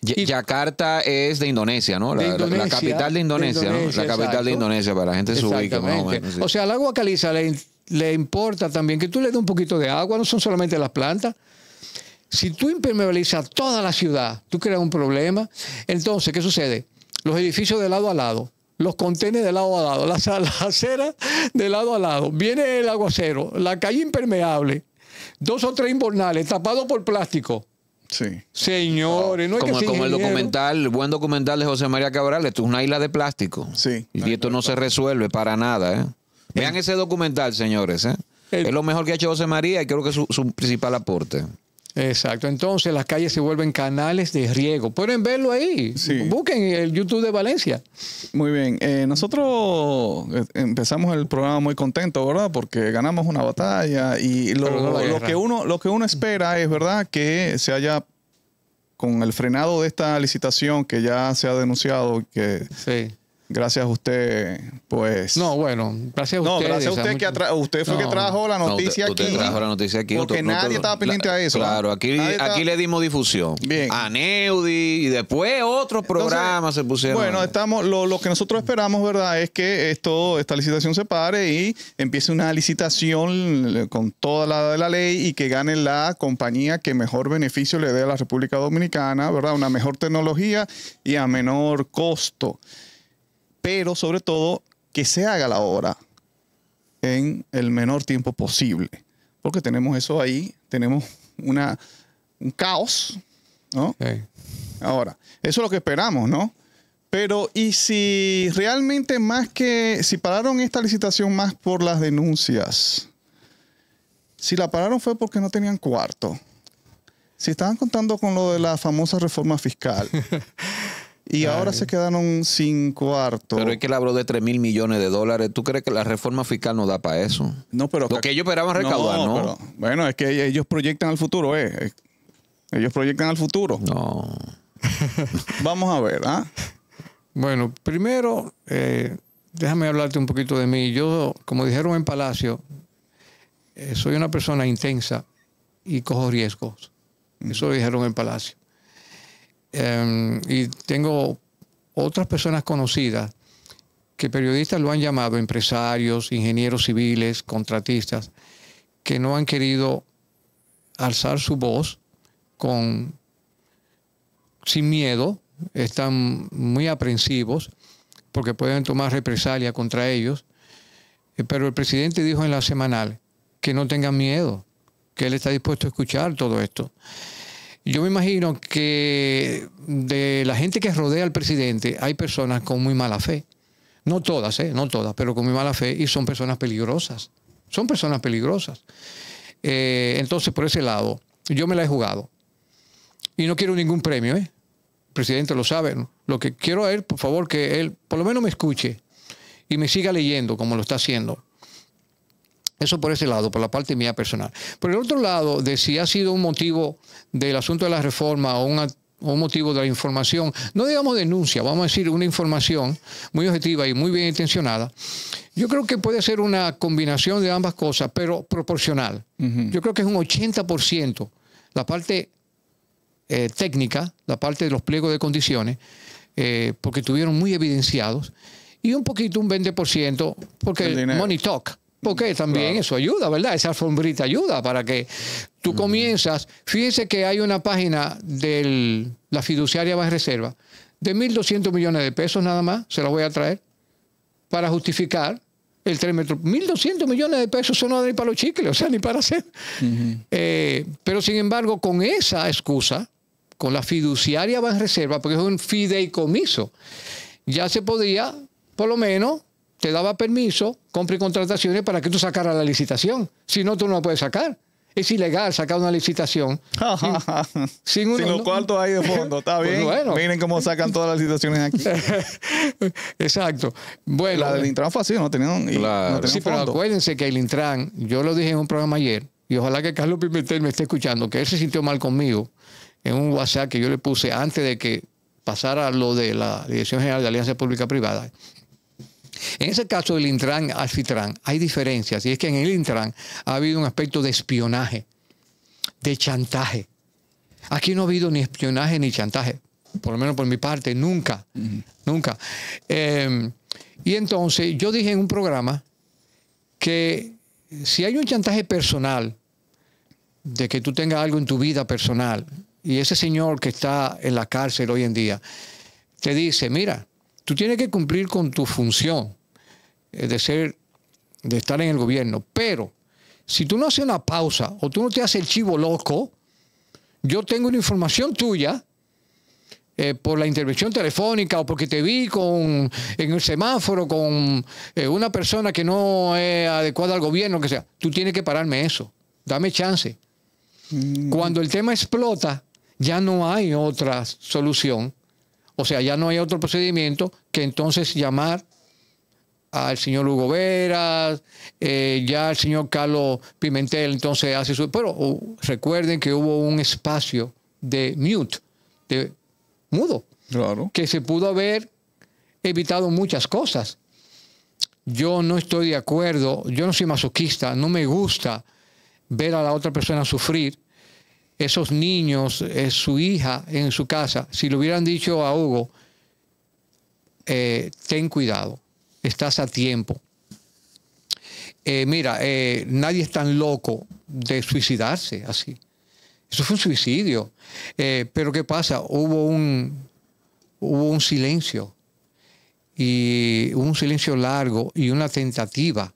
Yakarta es de Indonesia, ¿no? La, capital de Indonesia, La capital de Indonesia, para la gente se ubica o sea, el agua caliza le, le importa también que tú le des un poquito de agua, no son solamente las plantas. Si tú impermeabilizas toda la ciudad, tú creas un problema. Entonces, ¿qué sucede? Los edificios de lado a lado, los contenedores de lado a lado, las, [laughs] aceras de lado a lado, viene el aguacero, la calle impermeable, dos o tres invernales tapados por plástico. Sí. Señores, no hay como, que Como el documental, el buen documental de José María Cabral, esto es una isla de plástico. Sí. Y esto no se resuelve para nada, ¿eh? Vean eh. ese documental, señores. ¿eh? Eh. es lo mejor que ha hecho José María y creo que es su, principal aporte. Exacto, entonces las calles se vuelven canales de riego. Pueden verlo ahí, busquen el YouTube de Valencia. Muy bien, nosotros empezamos el programa muy contentos, ¿verdad? Porque ganamos una batalla y lo, que uno, lo que uno espera es, ¿verdad? Que se haya, con el frenado de esta licitación que ya se ha denunciado, que... Sí Gracias a usted, pues. No, bueno, gracias a usted. No, gracias a usted que fue que trajo la noticia aquí. trajo la noticia aquí. Porque nadie estaba pendiente a eso. Claro, aquí, aquí le dimos difusión. Bien. A Neudi y después otros programas se pusieron. Bueno, estamos, lo, que nosotros esperamos, ¿verdad?, es que esto, esta licitación se pare y empiece una licitación con toda la de la ley y que gane la compañía que mejor beneficio le dé a la República Dominicana, ¿verdad? Una mejor tecnología y a menor costo pero sobre todo que se haga la obra en el menor tiempo posible, porque tenemos eso ahí, tenemos un caos, ¿no? Ahora, eso es lo que esperamos, ¿no? Pero, ¿y si realmente más que, si pararon esta licitación más por las denuncias? Si la pararon fue porque no tenían cuarto. Si estaban contando con lo de la famosa reforma fiscal. [laughs] Y ahora se quedaron sin cuarto. Pero es que él habló de 3 mil millones de dólares. ¿Tú crees que la reforma fiscal no da para eso? No, pero. Lo que ellos esperaban recaudar, ¿no? ¿no? Pero, bueno, es que ellos proyectan al futuro, ¿eh? eh. Ellos proyectan al futuro. No. [laughs] Vamos a ver, ¿ah? Bueno, primero, eh, déjame hablarte un poquito de mí. Yo, como dijeron en Palacio, eh, soy una persona intensa y cojo riesgos. Mm. Eso dijeron en Palacio. Em, y tengo otras personas conocidas que periodistas lo han llamado empresarios, ingenieros civiles, contratistas, que no han querido alzar su voz con, sin miedo, están muy aprensivos porque pueden tomar represalia contra ellos. Eh, pero el presidente dijo en la semanal que no tengan miedo, que él está dispuesto a escuchar todo esto. Yo me imagino que de la gente que rodea al presidente hay personas con muy mala fe. No todas, ¿eh? no todas, pero con muy mala fe y son personas peligrosas. Son personas peligrosas. Eh, entonces, por ese lado, yo me la he jugado. Y no quiero ningún premio, ¿eh? El presidente lo sabe. Lo que quiero a él, por favor, que él por lo menos me escuche y me siga leyendo como lo está haciendo. Eso por ese lado, por la parte mía personal. Por el otro lado, de si ha sido un motivo del asunto de la reforma o un, motivo de la información, no digamos denuncia, vamos a decir una información muy objetiva y muy bien intencionada, yo creo que puede ser una combinación de ambas cosas, pero proporcional. Yo creo que es un 80% la parte eh, técnica, la parte de los pliegos de condiciones, eh, porque tuvieron muy evidenciados, y un poquito, un 20%, porque Money Talk porque también eso ayuda, ¿verdad? Esa alfombrita ayuda para que tú comienzas. Fíjense que hay una página de la fiduciaria Baja Reserva de 1.200 millones de pesos nada más, se la voy a traer, para justificar el 3 1.200 millones de pesos son no ni para los chicles, o sea, ni para hacer. Eh, pero sin embargo, con esa excusa, con la fiduciaria Baja Reserva, porque es un fideicomiso, ya se podía, por lo menos, te daba permiso, compré y contrataciones, para que tú sacaras la licitación. Si no, tú no la puedes sacar. Es ilegal sacar una licitación. [laughs] sin, los ahí de fondo, está [laughs] pues bien. Miren cómo sacan todas las licitaciones aquí. [laughs] Exacto. Bueno, la del Intran fue así, no tenían. sí, pero acuérdense que el Intran, yo lo dije en un programa ayer, y ojalá que Carlos Pimentel me esté escuchando, que él se sintió mal conmigo en un WhatsApp que yo le puse antes de que pasara lo de la Dirección General de Alianza Pública Privada. En ese caso del Intran alfitran hay diferencias y es que en el Intran ha habido un aspecto de espionaje, de chantaje. Aquí no ha habido ni espionaje ni chantaje, por lo menos por mi parte, nunca, nunca. Em, y entonces yo dije en un programa que si hay un chantaje personal, de que tú tengas algo en tu vida personal, y ese señor que está en la cárcel hoy en día te dice, mira, Tú tienes que cumplir con tu función eh, de ser, de estar en el gobierno. Pero si tú no haces una pausa o tú no te haces el chivo loco, yo tengo una información tuya eh, por la intervención telefónica o porque te vi con, en el semáforo con eh, una persona que no es adecuada al gobierno, que sea. Tú tienes que pararme eso. Dame chance. Mm. Cuando el tema explota, ya no hay otra solución o sea, ya no hay otro procedimiento que entonces llamar al señor Hugo Veras, eh, ya el señor Carlos Pimentel entonces hace su... Pero uh, recuerden que hubo un espacio de mute, de mudo, que se pudo haber evitado muchas cosas. Yo no estoy de acuerdo, yo no soy masoquista, no me gusta ver a la otra persona sufrir, esos niños, eh, su hija en su casa, si le hubieran dicho a Hugo, eh, ten cuidado, estás a tiempo. Eh, mira, nadie es tan loco de suicidarse así. Eso fue un suicidio. pero ¿qué pasa? Hubo un, hubo un silencio, y un silencio largo y una tentativa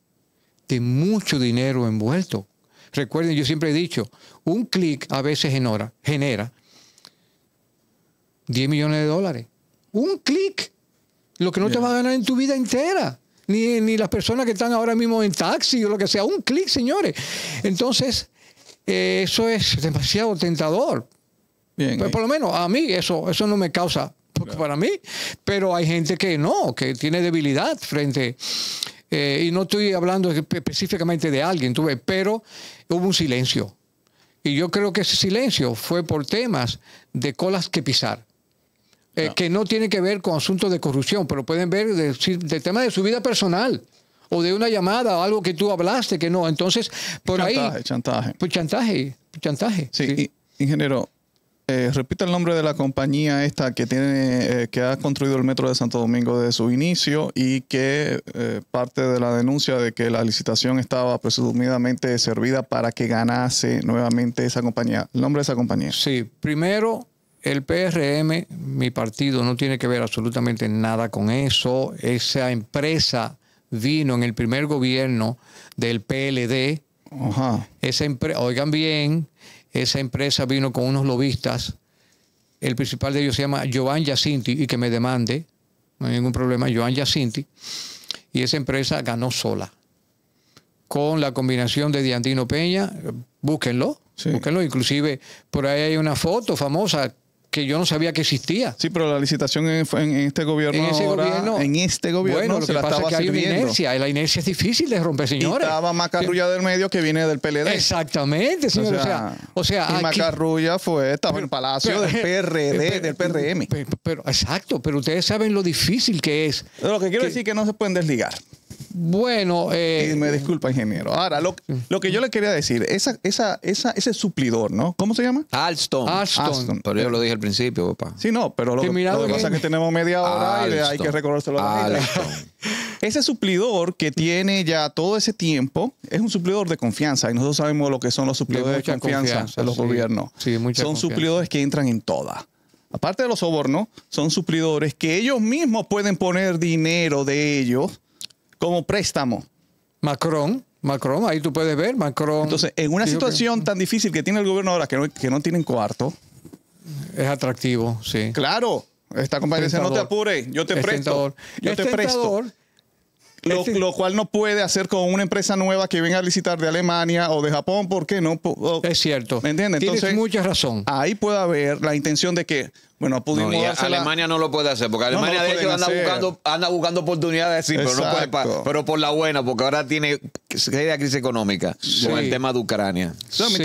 de mucho dinero envuelto. Recuerden, yo siempre he dicho, un clic a veces genera, genera 10 millones de dólares. Un clic. Lo que no te va a ganar en tu vida entera. Ni, ni, las personas que están ahora mismo en taxi o lo que sea. Un clic, señores. Entonces, eh, eso es demasiado tentador. Pues, ¿eh? por lo menos a mí eso, eso no me causa para mí, pero hay gente que no, que tiene debilidad frente, eh, y no estoy hablando específicamente de alguien, pero hubo un silencio. Y yo creo que ese silencio fue por temas de colas que pisar. Eh, que no tiene que ver con asuntos de corrupción, pero pueden ver de, temas de su vida personal o de una llamada o algo que tú hablaste que no. Entonces, por ahí. Chantaje, chantaje. Pues chantaje, Sí, ingeniero, eh, ...repita el nombre de la compañía esta que tiene eh, que ha construido el metro de Santo Domingo desde su inicio y que eh, parte de la denuncia de que la licitación estaba presumidamente servida para que ganase nuevamente esa compañía. El nombre de esa compañía. Sí, primero el PRM, mi partido, no tiene que ver absolutamente nada con eso. Esa empresa vino en el primer gobierno del PLD. Ajá. Esa oigan bien, esa empresa vino con unos lobistas. El principal de ellos se llama Joan Jacinti y que me demande. No hay ningún problema, Joan Yacinti. Y esa empresa ganó sola. Con la combinación de Diandino Peña, búsquenlo, Búsquenlo. Inclusive por ahí hay una foto famosa yo no sabía que existía. Sí, pero la licitación en, en este gobierno, en, este gobierno, bueno, lo que pasa es que hay inercia, y la inercia es difícil de romper, señores. estaba Macarrulla del medio que viene del PLD. Exactamente, O sea, y Macarrulla fue, estaba en el Palacio del eh, PRD, eh, del PRM. Pero, exacto, pero ustedes saben lo difícil que es. lo que quiero decir es que no se pueden desligar. Bueno. Eh, me disculpa, ingeniero. Ahora, lo, que yo le quería decir, esa, ese suplidor, ¿no? ¿Cómo se llama? Alston Pero yo lo dije al principio, papá. Sí, no, pero lo, que pasa es que tenemos media hora y hay que recordárselo a la [laughs] Ese suplidor que tiene ya todo ese tiempo es un suplidor de confianza y nosotros sabemos lo que son los suplidores de, confianza, de los gobiernos. Sí, son suplidores que entran en todas aparte de los sobornos, son suplidores que ellos mismos pueden poner dinero de ellos como préstamo. Macron, Macron, ahí tú puedes ver, Macron. Entonces, en una situación tan difícil que tiene el gobierno ahora, que no, que no tienen cuarto. Es atractivo, sí. Claro, esta compañía no te apures, yo te presto. Yo te presto. Lo, cual no puede hacer con una empresa nueva que venga a licitar de Alemania o de Japón, ¿por qué no? es cierto. ¿Me entiendes? Tienes mucha razón. Ahí puede haber la intención de que, bueno, pudimos Alemania no lo puede hacer, porque Alemania de hecho anda buscando, oportunidades, pero Pero por la buena, porque ahora tiene crisis económica con el tema de Ucrania.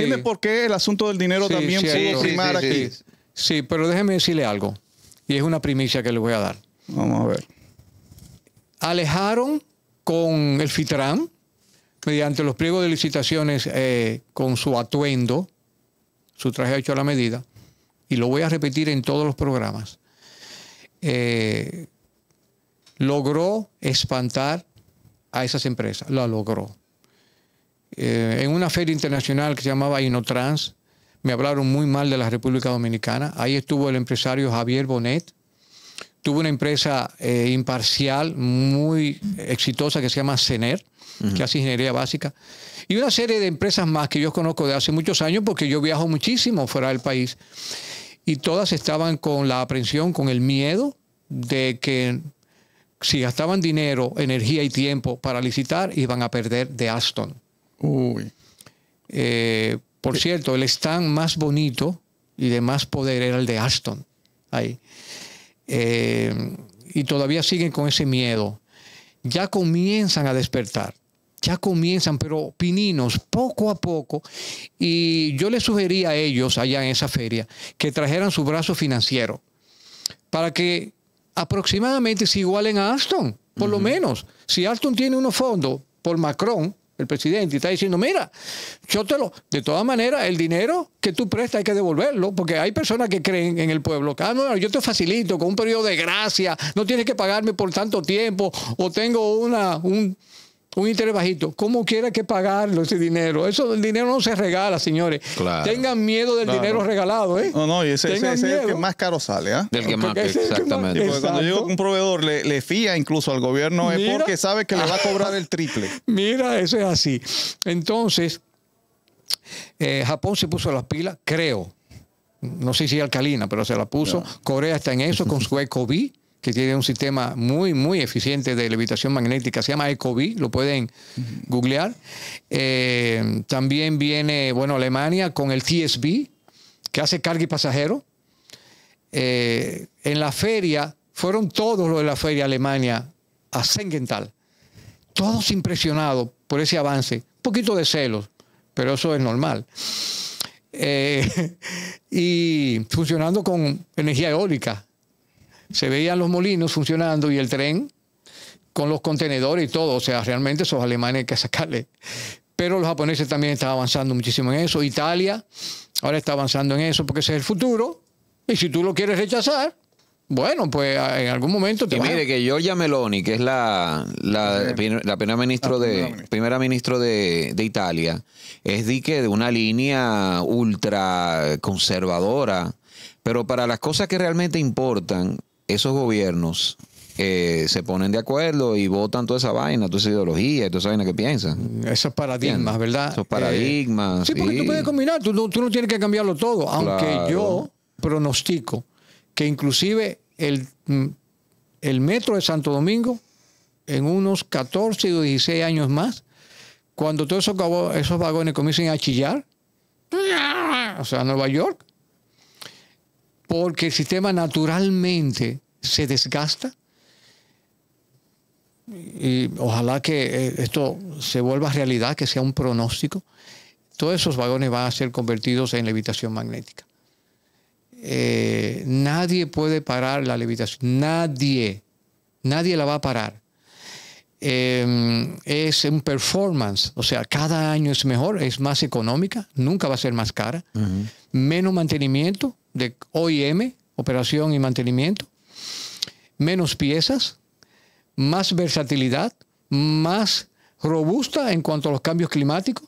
¿Me por qué el asunto del dinero también pudo primar aquí? Sí, pero déjeme decirle algo, y es una primicia que le voy a dar. Vamos a ver. Alejaron con el Fitran, mediante los pliegos de licitaciones eh, con su atuendo, su traje hecho a la medida, y lo voy a repetir en todos los programas, eh, logró espantar a esas empresas, la logró. Eh, en una feria internacional que se llamaba Inotrans, me hablaron muy mal de la República Dominicana. Ahí estuvo el empresario Javier Bonet. Tuvo una empresa eh, imparcial muy exitosa que se llama CENER, que hace ingeniería básica. Y una serie de empresas más que yo conozco de hace muchos años porque yo viajo muchísimo fuera del país y todas estaban con la aprensión, con el miedo de que si gastaban dinero, energía y tiempo para licitar, iban a perder de Aston. Uy. Eh, por eh. cierto, el stand más bonito y de más poder era el de Aston. Ahí. Eh, y todavía siguen con ese miedo. Ya comienzan a despertar ya comienzan, pero pininos, poco a poco. Y yo les sugería a ellos allá en esa feria que trajeran su brazo financiero para que aproximadamente se igualen a Aston, por lo menos. Si Aston tiene unos fondos por Macron, el presidente, está diciendo, mira, yo te lo, de todas maneras, el dinero que tú prestas hay que devolverlo, porque hay personas que creen en el pueblo, ah, no, yo te facilito con un periodo de gracia, no tienes que pagarme por tanto tiempo, o tengo una, un, un interés bajito, ¿cómo quiera que pagarlo ese dinero? Eso, del dinero no se regala, señores. Tengan miedo del dinero regalado, ¿eh? No, no, ese, es el que más caro sale, ¿ah? Del que más, exactamente. cuando llega un proveedor le, fía incluso al gobierno es porque sabe que le va a cobrar el triple. [laughs] mira, eso es así. Entonces, eh, Japón se puso las pilas, creo. No sé si alcalina, pero se la puso. Corea está en eso con su [laughs] ECOBI que tiene un sistema muy, muy eficiente de levitación magnética, se llama Ecobi lo pueden googlear. Eh, también viene, bueno, Alemania con el TSB, que hace carga y pasajero. Eh, en la feria, fueron todos los de la feria Alemania a Sengental. todos impresionados por ese avance, un poquito de celos, pero eso es normal. Eh, [laughs] y funcionando con energía eólica, se veían los molinos funcionando y el tren con los contenedores y todo. O sea, realmente esos alemanes hay que sacarle. Pero los japoneses también están avanzando muchísimo en eso. Italia ahora está avanzando en eso porque ese es el futuro. Y si tú lo quieres rechazar, bueno, pues ah, en algún momento te Y mire que Giorgia Meloni, que es la, la, primera ministra de, ministro de, Italia, es dique de una línea ultra conservadora, pero para las cosas que realmente importan, esos gobiernos eh, se ponen de acuerdo y votan toda esa vaina, toda esa ideología y toda esa vaina que piensan. Mm, esos paradigmas, ¿verdad? Esos paradigmas. Eh, sí, porque tú puedes combinar, tú no, tienes que cambiarlo todo, aunque yo pronostico que inclusive el, mm, el metro de Santo Domingo, en unos 14 o 16 años más, cuando todos esos, esos vagones comiencen a chillar, o sea, Nueva York, porque el sistema naturalmente se desgasta. Y ojalá que eh, esto se vuelva realidad, que sea un pronóstico. Todos esos vagones van a ser convertidos en levitación magnética. Eh, nadie puede parar la levitación, nadie, nadie la va a parar. Em, es un performance, o sea, cada año es mejor, es más económica, nunca va a ser más cara, menos mantenimiento de OIM, operación y mantenimiento, menos piezas, más versatilidad, más robusta en cuanto a los cambios climáticos,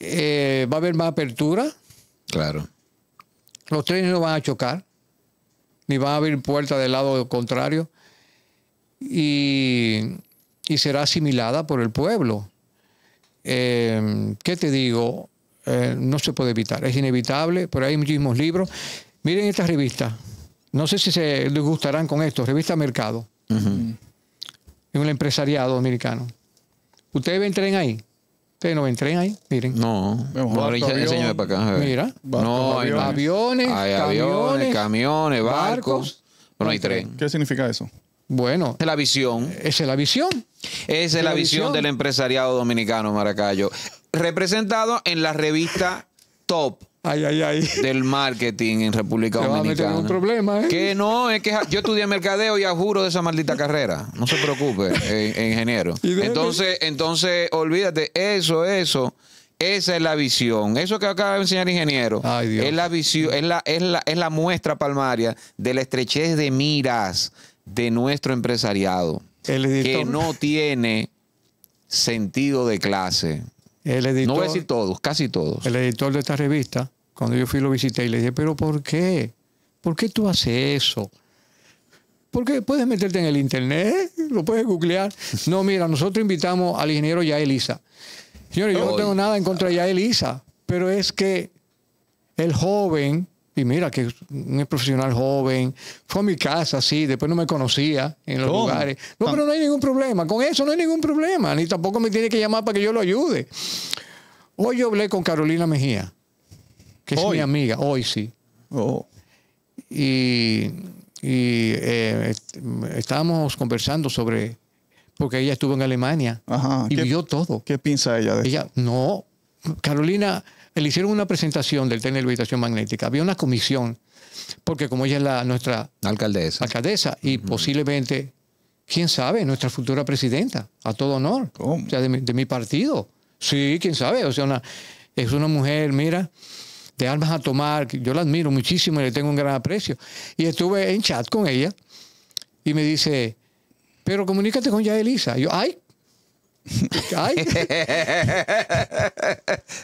eh, va a haber más apertura. Claro. Los trenes no van a chocar, ni van a abrir puertas del lado contrario y, será asimilada por el pueblo. Eh, ¿Qué te digo? Eh, no se puede evitar, es inevitable, pero hay muchísimos libros. Miren estas revistas, no sé si les gustarán con esto, revista Mercado, es un en empresariado dominicano. ¿Ustedes ven tren ahí? Ustedes no ven tren ahí, miren. No, para acá. Mira, aviones, hay aviones, camiones, barcos. barcos. Bueno, hay tren. ¿Qué significa eso? Bueno. Es la visión. Esa es la visión. Esa es la, visión, del empresariado dominicano, Maracayo. Representado en la revista Top. del marketing en República Dominicana. Un problema, ¿eh? Que no, es que yo estudié mercadeo y juro de esa maldita carrera. No se preocupe, [laughs] eh, ingeniero. Entonces, entonces, olvídate, eso, eso. Esa es la visión. Eso que acaba de enseñar ingeniero es la visión, es la, es la, es la muestra palmaria de la estrechez de miras de nuestro empresariado el que no tiene sentido de clase. El editor, no voy a decir todos, casi todos. El editor de esta revista, cuando yo fui lo visité y le dije, pero ¿por qué? ¿Por qué tú haces eso? ¿Por qué? puedes meterte en el internet, lo puedes googlear. No, mira, nosotros invitamos al ingeniero Yael Elisa. Señores, yo no tengo nada en contra de Yael pero es que el joven y mira, que es un profesional joven, fue a mi casa, sí, después no me conocía en los lugares. No, pero no hay ningún problema, con eso no hay ningún problema, ni tampoco me tiene que llamar para que yo lo ayude. Hoy yo hablé con Carolina Mejía, que es mi amiga, hoy sí. Oh. Y, eh, estábamos conversando sobre, porque ella estuvo en Alemania y vio todo. ¿Qué piensa ella de eso? Ella, no, Carolina le hicieron una presentación del tema de habitación magnética. Había una comisión, porque como ella es la, nuestra alcaldesa, y posiblemente, quién sabe, nuestra futura presidenta, a todo honor, o sea, de mi, partido. Sí, quién sabe, o sea, es una mujer, mira, de armas a tomar, yo la admiro muchísimo y le tengo un gran aprecio. Y estuve en chat con ella y me dice, pero comunícate con ya Elisa. yo, ay,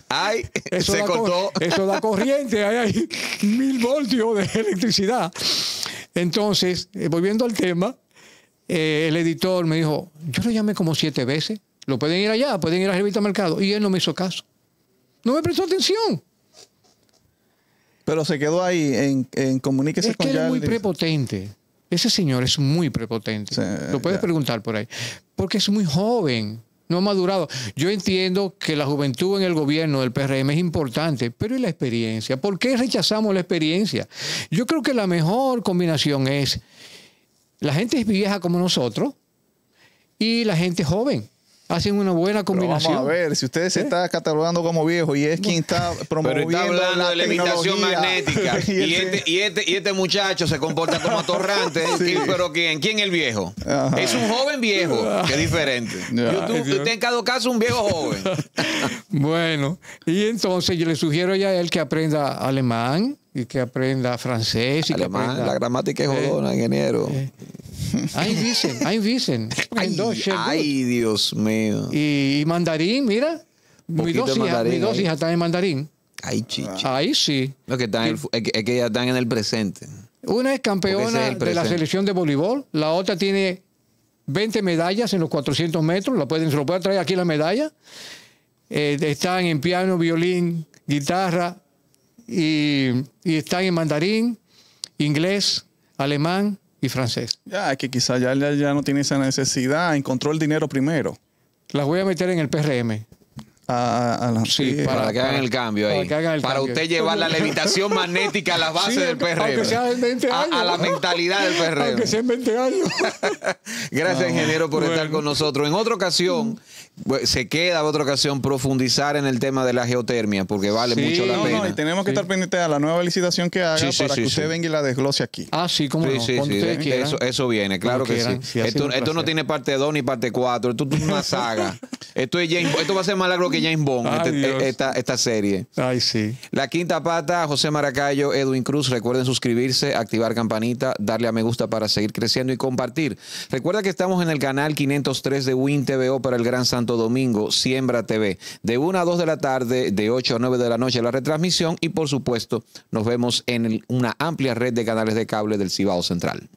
Ay. eso se cortó. Eso da corriente, hay, hay mil voltios de electricidad. Entonces, eh, volviendo al tema, eh, el editor me dijo, yo lo llamé como siete veces, lo pueden ir allá, pueden ir a Revista Mercado. Y él no me hizo caso. No me prestó atención. Pero se quedó ahí en, en comuníquese es que es muy prepotente. Ese señor es muy prepotente. lo puedes preguntar por ahí. Porque es muy joven no ha madurado. Yo entiendo que la juventud en el gobierno del PRM es importante, pero ¿y la experiencia? ¿Por qué rechazamos la experiencia? Yo creo que la mejor combinación es la gente vieja como nosotros y la gente joven hacen una buena combinación. a ver, si usted se está catalogando como viejo y es quien está promoviendo la de [laughs] magnética. Este, este, y, este, muchacho se comporta como [laughs] atorrante. ¿Pero quién? ¿Quién el viejo? Es un joven viejo. Qué diferente. en cada caso un viejo joven. [laughs] bueno, y entonces yo le sugiero ya a él que aprenda alemán y que aprenda francés. Y la gramática es jodona, eh, ingeniero. Eh, Ahí [laughs] dicen, ahí dicen. Ay, Dios mío. Y, mandarín, mira. Mi dos, hijas, están en mandarín. Ay, Ahí sí. Lo que es que ya están en el presente. Una es campeona de la selección de voleibol, la otra tiene 20 medallas en los 400 metros, pueden, se lo puede traer aquí la medalla. Eh, están en piano, violín, guitarra y están en mandarín, inglés, alemán, y francés. Ya, que quizás ya, ya, no tiene esa necesidad, encontró el dinero primero. Las voy a meter en el PRM. sí, para, que hagan el cambio ahí. Para, el para usted llevar la levitación magnética a la base del PRM. A, la mentalidad del PRM. [laughs] Gracias, ingeniero, por estar con nosotros. En otra ocasión se queda otra ocasión profundizar en el tema de la geotermia, porque vale mucho la pena. No, y tenemos que estar pendientes a la nueva licitación que haga para que usted venga y la desglose aquí. Ah, sí, como Eso, eso, viene, claro que sí. Esto, no tiene parte 2 ni parte 4, esto es una [laughs] saga. esto, va a ser más largo que James Bond, este, esta, serie. Ay, sí. La quinta pata, José Maracayo, Edwin Cruz, recuerden suscribirse, activar campanita, darle a me gusta para seguir creciendo y compartir. Recuerda que estamos en el canal 503 de Win TVO para el Gran Santo Domingo, Siembra TV, de 1 a 2 de la tarde, de 8 a 9 de la noche la retransmisión y por supuesto nos vemos en una amplia red de canales de cable del Cibao Central.